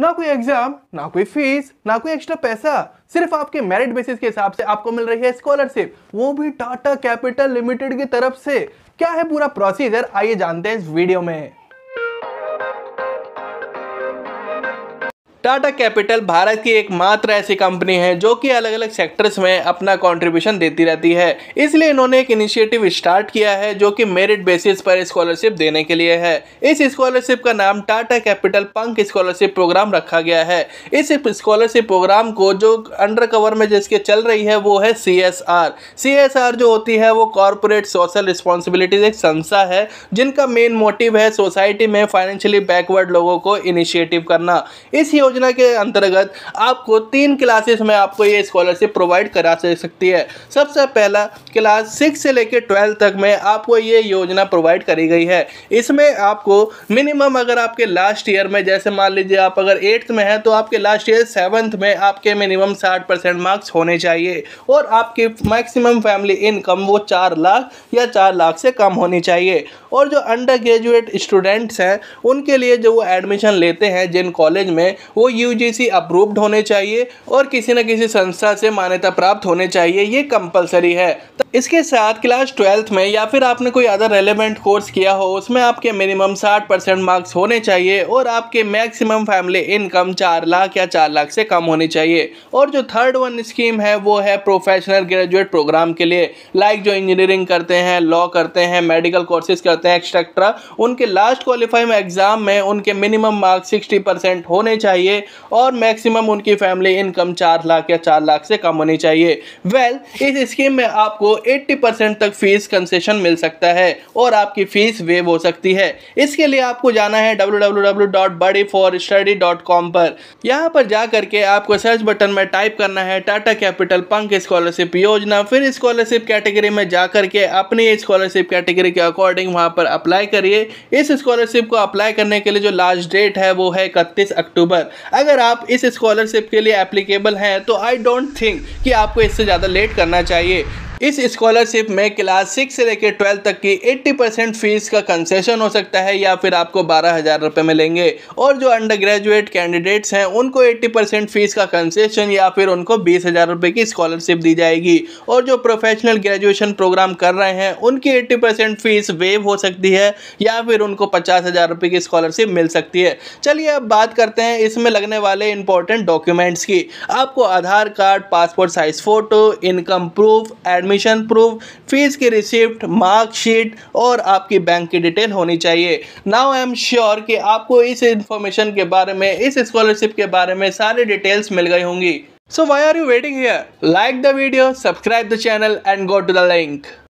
ना कोई एग्जाम ना कोई फीस ना कोई एक्स्ट्रा पैसा सिर्फ आपके मेरिट बेसिस के हिसाब से आपको मिल रही है स्कॉलरशिप वो भी टाटा कैपिटल लिमिटेड की तरफ से क्या है पूरा प्रोसीजर आइए जानते हैं इस वीडियो में टाटा कैपिटल भारत की एकमात्र ऐसी कंपनी है जो कि अलग अलग सेक्टर्स में अपना कंट्रीब्यूशन देती रहती है इसलिए इन्होंने एक इनिशिएटिव स्टार्ट किया है जो कि मेरिट बेसिस पर स्कॉलरशिप देने के लिए है इस स्कॉलरशिप का नाम Tata capital Pankh scholarship program रखा गया है इस स्कॉलरशिप प्रोग्राम को जो अंडर कवर में जिसके चल रही है वो है C S R C S R जो होती है वो कॉरपोरेट सोशल रिस्पॉन्सिबिलिटीज एक संस्था है जिनका मेन मोटिव है सोसाइटी में फाइनेंशियली बैकवर्ड लोगों को इनिशिएटिव करना इस योजना योजना के अंतर्गत आपको तीन क्लासेस में आपको ये स्कॉलरशिप प्रोवाइड करा सकती है सबसे पहला क्लास सिक्स से लेकर ट्वेल्थ तक में आपको ये योजना प्रोवाइड करी गई है इसमें आपको मिनिमम अगर आपके लास्ट ईयर में जैसे मान लीजिए आप अगर एट्थ में हैं तो आपके लास्ट ईयर सेवन्थ में आपके मिनिमम साठ परसेंट मार्क्स होने चाहिए और आपकी मैक्सिमम फैमिली इनकम वो चार लाख या चार लाख से कम होनी चाहिए और जो अंडर ग्रेजुएट स्टूडेंट्स हैं उनके लिए जो वो एडमिशन लेते हैं जिन कॉलेज में वो यूजीसी अप्रूव्ड होने चाहिए और किसी न किसी संस्था से मान्यता प्राप्त होने चाहिए ये कंपलसरी है इसके साथ क्लास ट्वेल्थ में या फिर आपने कोई अदर रेलिवेंट कोर्स किया हो उसमें आपके मिनिमम साठ परसेंट मार्क्स होने चाहिए और आपके मैक्सिमम फैमिली इनकम चार लाख या चार लाख से कम होनी चाहिए और जो थर्ड वन स्कीम है वो है प्रोफेशनल ग्रेजुएट प्रोग्राम के लिए लाइक जो इंजीनियरिंग करते हैं लॉ करते हैं मेडिकल कोर्सेज करते हैं एक्स्ट्रा उनके लास्ट क्वालिफाइंग एग्जाम में उनके मिनिमम मार्क्स सिक्सटी होने चाहिए चाहिए और मैक्सिमम उनकी फैमिली इनकम चार लाख या चार लाख से कम होनी चाहिए वेल well, इस स्कीम में आपको 80 परसेंट तक फीस कंसेशन मिल सकता है और आपकी फीस वेव हो सकती है इसके लिए आपको जाना है डब्ल्यू पर यहाँ पर जा करके आपको सर्च बटन में टाइप करना है टाटा कैपिटल पंक स्कॉलरशिप योजना फिर स्कॉलरशिप कैटेगरी में जा करके अपनी स्कॉलरशिप कैटेगरी के अकॉर्डिंग वहाँ पर अप्लाई करिए इस स्कॉलरशिप को अप्लाई करने के लिए जो लास्ट डेट है वो है इकतीस अक्टूबर अगर आप इस स्कॉलरशिप के लिए एप्लीकेबल हैं तो आई डोंट थिंक कि आपको इससे ज़्यादा लेट करना चाहिए इस स्कॉलरशिप में क्लास सिक्स से लेकर ट्वेल्थ तक की 80 परसेंट फीस का कंसेशन हो सकता है या फिर आपको बारह हज़ार रुपये मिलेंगे और जो अंडर ग्रेजुएट कैंडिडेट्स हैं उनको 80 परसेंट फीस का कंसेशन या फिर उनको बीस हज़ार रुपये की स्कॉलरशिप दी जाएगी और जो प्रोफेशनल ग्रेजुएशन प्रोग्राम कर रहे हैं उनकी एट्टी परसेंट फीस वेव हो सकती है या फिर उनको पचास हज़ार रुपये की स्कॉलरशिप मिल सकती है चलिए अब बात करते हैं इसमें लगने वाले इंपॉर्टेंट डॉक्यूमेंट्स की आपको Aadhaar card passport size photo income proof admit admission proof fees की रिसिप्ट मार्कशीट और आपकी बैंक की डिटेल होनी चाहिए नाउ आई एम श्योर कि आपको इस इंफॉर्मेशन के बारे में इस स्कॉलरशिप के बारे में सारी डिटेल्स मिल गई होंगी so why are you waiting here? Like the video subscribe the channel and go to the link